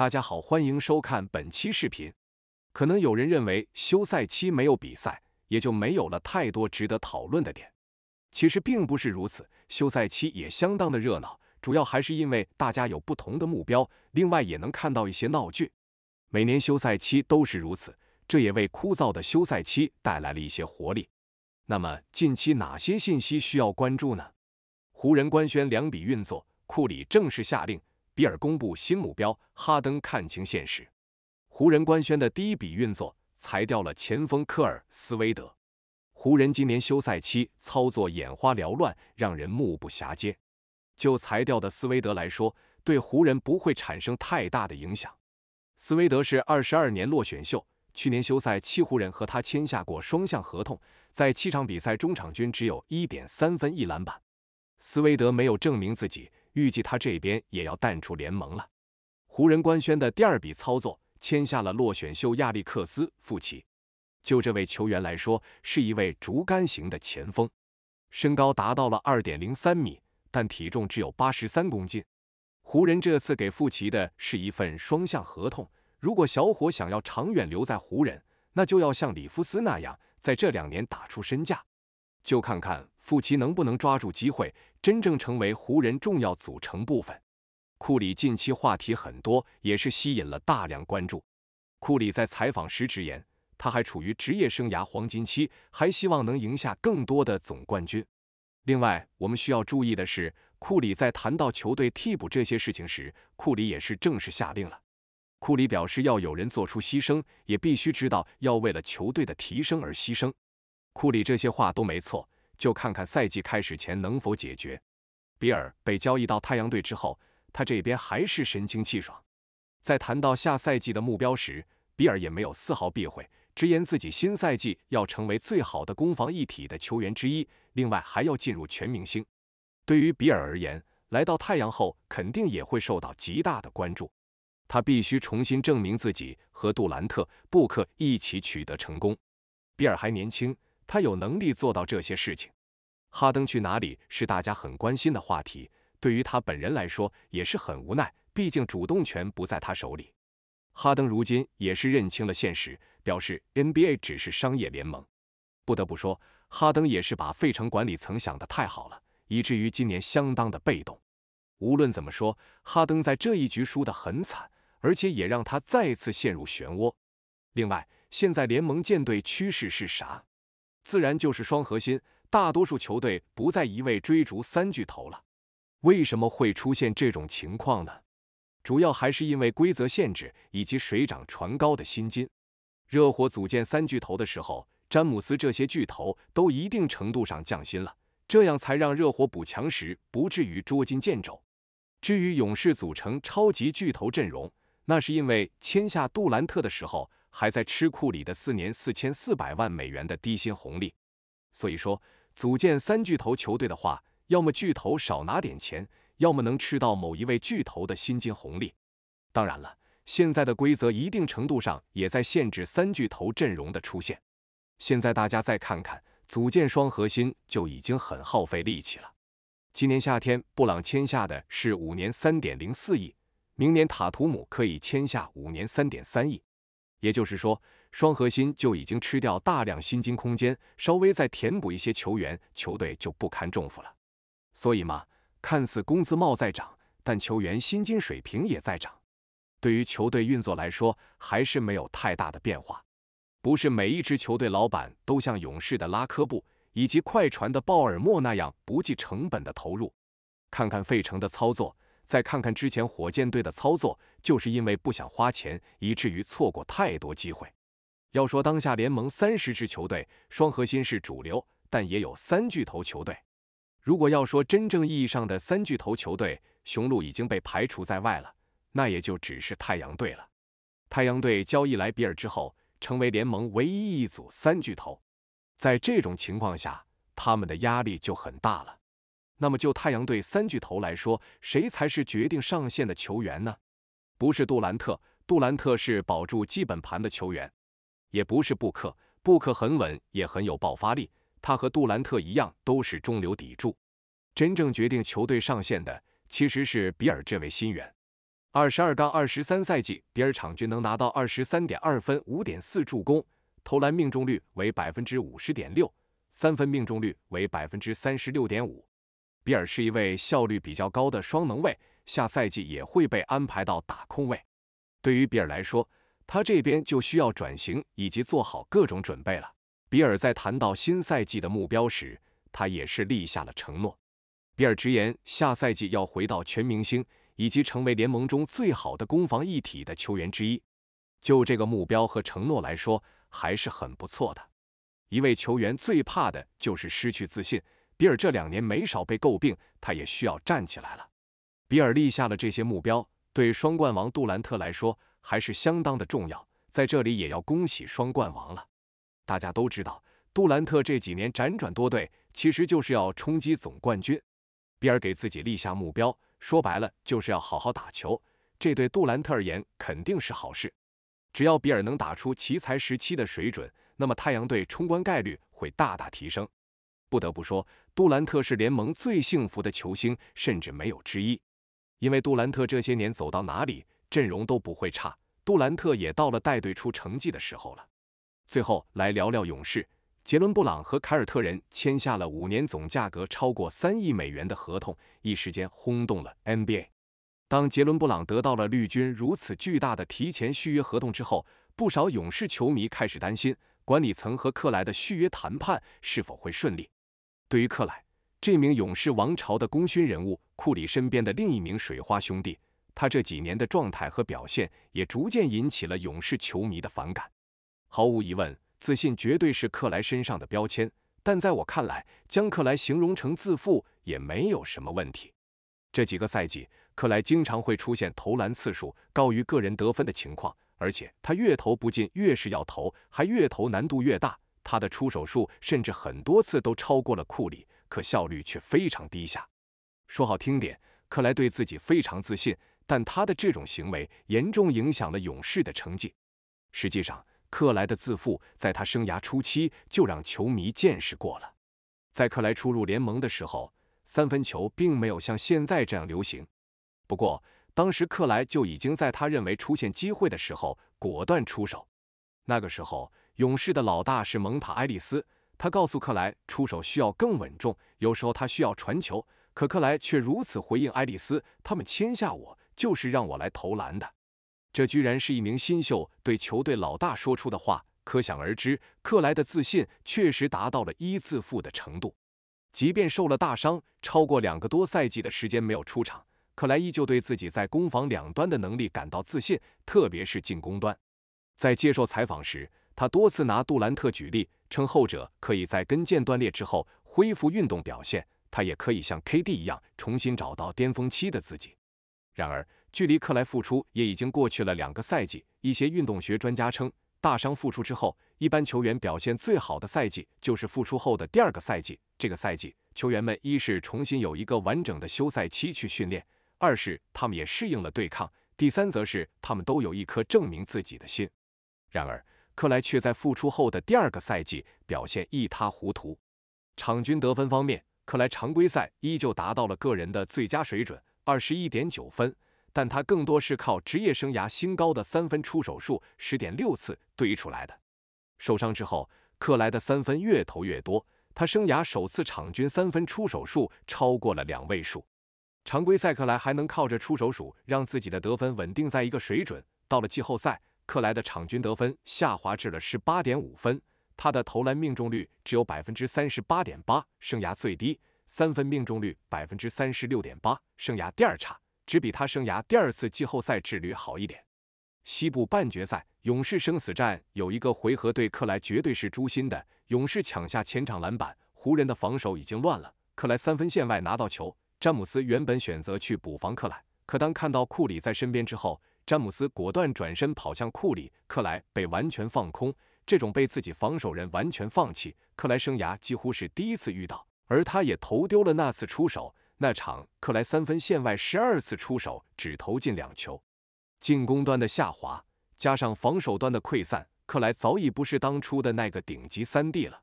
大家好，欢迎收看本期视频。可能有人认为休赛期没有比赛，也就没有了太多值得讨论的点。其实并不是如此，休赛期也相当的热闹，主要还是因为大家有不同的目标。另外也能看到一些闹剧。每年休赛期都是如此，这也为枯燥的休赛期带来了一些活力。那么近期哪些信息需要关注呢？湖人官宣两笔运作，库里正式下令。比尔公布新目标，哈登看清现实。湖人官宣的第一笔运作，裁掉了前锋科尔·斯威德。湖人今年休赛期操作眼花缭乱，让人目不暇接。就裁掉的斯威德来说，对湖人不会产生太大的影响。斯威德是二十二年落选秀，去年休赛期湖人和他签下过双向合同，在七场比赛中场均只有一点三分一篮板，斯威德没有证明自己。预计他这边也要淡出联盟了。湖人官宣的第二笔操作，签下了落选秀亚历克斯·富奇。就这位球员来说，是一位竹竿型的前锋，身高达到了二点零三米，但体重只有八十三公斤。湖人这次给富奇的是一份双向合同，如果小伙想要长远留在湖人，那就要像里夫斯那样，在这两年打出身价。就看看富奇能不能抓住机会，真正成为湖人重要组成部分。库里近期话题很多，也是吸引了大量关注。库里在采访时直言，他还处于职业生涯黄金期，还希望能赢下更多的总冠军。另外，我们需要注意的是，库里在谈到球队替补这些事情时，库里也是正式下令了。库里表示，要有人做出牺牲，也必须知道要为了球队的提升而牺牲。库里这些话都没错，就看看赛季开始前能否解决。比尔被交易到太阳队之后，他这边还是神清气爽。在谈到下赛季的目标时，比尔也没有丝毫避讳，直言自己新赛季要成为最好的攻防一体的球员之一，另外还要进入全明星。对于比尔而言，来到太阳后肯定也会受到极大的关注，他必须重新证明自己，和杜兰特、布克一起取得成功。比尔还年轻。他有能力做到这些事情。哈登去哪里是大家很关心的话题，对于他本人来说也是很无奈，毕竟主动权不在他手里。哈登如今也是认清了现实，表示 NBA 只是商业联盟。不得不说，哈登也是把费城管理层想得太好了，以至于今年相当的被动。无论怎么说，哈登在这一局输得很惨，而且也让他再次陷入漩涡。另外，现在联盟舰队趋势是啥？自然就是双核心，大多数球队不再一味追逐三巨头了。为什么会出现这种情况呢？主要还是因为规则限制以及水涨船高的薪金。热火组建三巨头的时候，詹姆斯这些巨头都一定程度上降薪了，这样才让热火补强时不至于捉襟见肘。至于勇士组成超级巨头阵容，那是因为签下杜兰特的时候。还在吃库里的四年四千四百万美元的低薪红利，所以说组建三巨头球队的话，要么巨头少拿点钱，要么能吃到某一位巨头的薪金红利。当然了，现在的规则一定程度上也在限制三巨头阵容的出现。现在大家再看看，组建双核心就已经很耗费力气了。今年夏天，布朗签下的是五年三点零四亿，明年塔图姆可以签下五年三点三亿。也就是说，双核心就已经吃掉大量薪金空间，稍微再填补一些球员，球队就不堪重负了。所以嘛，看似工资帽在涨，但球员薪金水平也在涨，对于球队运作来说，还是没有太大的变化。不是每一支球队老板都像勇士的拉科布以及快船的鲍尔默那样不计成本的投入。看看费城的操作。再看看之前火箭队的操作，就是因为不想花钱，以至于错过太多机会。要说当下联盟三十支球队，双核心是主流，但也有三巨头球队。如果要说真正意义上的三巨头球队，雄鹿已经被排除在外了，那也就只是太阳队了。太阳队交易来比尔之后，成为联盟唯一一组三巨头。在这种情况下，他们的压力就很大了。那么就太阳队三巨头来说，谁才是决定上限的球员呢？不是杜兰特，杜兰特是保住基本盘的球员，也不是布克，布克很稳也很有爆发力，他和杜兰特一样都是中流砥柱。真正决定球队上限的其实是比尔这位新援。二十二杠二十三赛季，比尔场均能拿到二十三点二分、五点四助攻，投篮命中率为百分之五十点六，三分命中率为百分之三十六点五。比尔是一位效率比较高的双能卫，下赛季也会被安排到打控卫。对于比尔来说，他这边就需要转型以及做好各种准备了。比尔在谈到新赛季的目标时，他也是立下了承诺。比尔直言，下赛季要回到全明星，以及成为联盟中最好的攻防一体的球员之一。就这个目标和承诺来说，还是很不错的。一位球员最怕的就是失去自信。比尔这两年没少被诟病，他也需要站起来了。比尔立下了这些目标，对双冠王杜兰特来说还是相当的重要。在这里也要恭喜双冠王了。大家都知道，杜兰特这几年辗转多队，其实就是要冲击总冠军。比尔给自己立下目标，说白了就是要好好打球。这对杜兰特而言肯定是好事。只要比尔能打出奇才时期的水准，那么太阳队冲冠概率会大大提升。不得不说，杜兰特是联盟最幸福的球星，甚至没有之一。因为杜兰特这些年走到哪里，阵容都不会差。杜兰特也到了带队出成绩的时候了。最后来聊聊勇士，杰伦布朗和凯尔特人签下了五年总价格超过三亿美元的合同，一时间轰动了 NBA。当杰伦布朗得到了绿军如此巨大的提前续约合同之后，不少勇士球迷开始担心，管理层和克莱的续约谈判是否会顺利。对于克莱，这名勇士王朝的功勋人物、库里身边的另一名水花兄弟，他这几年的状态和表现也逐渐引起了勇士球迷的反感。毫无疑问，自信绝对是克莱身上的标签，但在我看来，将克莱形容成自负也没有什么问题。这几个赛季，克莱经常会出现投篮次数高于个人得分的情况，而且他越投不进越是要投，还越投难度越大。他的出手数甚至很多次都超过了库里，可效率却非常低下。说好听点，克莱对自己非常自信，但他的这种行为严重影响了勇士的成绩。实际上，克莱的自负在他生涯初期就让球迷见识过了。在克莱初入联盟的时候，三分球并没有像现在这样流行。不过，当时克莱就已经在他认为出现机会的时候果断出手。那个时候。勇士的老大是蒙塔·埃利斯，他告诉克莱，出手需要更稳重，有时候他需要传球，可克莱却如此回应埃利斯他们签下我就是让我来投篮的。”这居然是一名新秀对球队老大说出的话，可想而知，克莱的自信确实达到了一自负的程度。即便受了大伤，超过两个多赛季的时间没有出场，克莱依旧对自己在攻防两端的能力感到自信，特别是进攻端。在接受采访时，他多次拿杜兰特举例，称后者可以在跟腱断裂之后恢复运动表现，他也可以像 KD 一样重新找到巅峰期的自己。然而，距离克莱复出也已经过去了两个赛季。一些运动学专家称，大伤复出之后，一般球员表现最好的赛季就是复出后的第二个赛季。这个赛季，球员们一是重新有一个完整的休赛期去训练，二是他们也适应了对抗，第三则是他们都有一颗证明自己的心。然而。克莱却在复出后的第二个赛季表现一塌糊涂。场均得分方面，克莱常规赛依旧达到了个人的最佳水准，二十一点九分，但他更多是靠职业生涯新高的三分出手数十点六次堆出来的。受伤之后，克莱的三分越投越多，他生涯首次场均三分出手数超过了两位数。常规赛克莱还能靠着出手数让自己的得分稳定在一个水准，到了季后赛。克莱的场均得分下滑至了十八点五分，他的投篮命中率只有百分之三十八点八，生涯最低；三分命中率百分之三十六点八，生涯第二差，只比他生涯第二次季后赛之旅好一点。西部半决赛，勇士生死战有一个回合对克莱绝对是诛心的。勇士抢下前场篮板，湖人的防守已经乱了。克莱三分线外拿到球，詹姆斯原本选择去补防克莱，可当看到库里在身边之后。詹姆斯果断转身跑向库里，克莱被完全放空。这种被自己防守人完全放弃，克莱生涯几乎是第一次遇到，而他也投丢了那次出手。那场克莱三分线外十二次出手只投进两球，进攻端的下滑加上防守端的溃散，克莱早已不是当初的那个顶级三 D 了。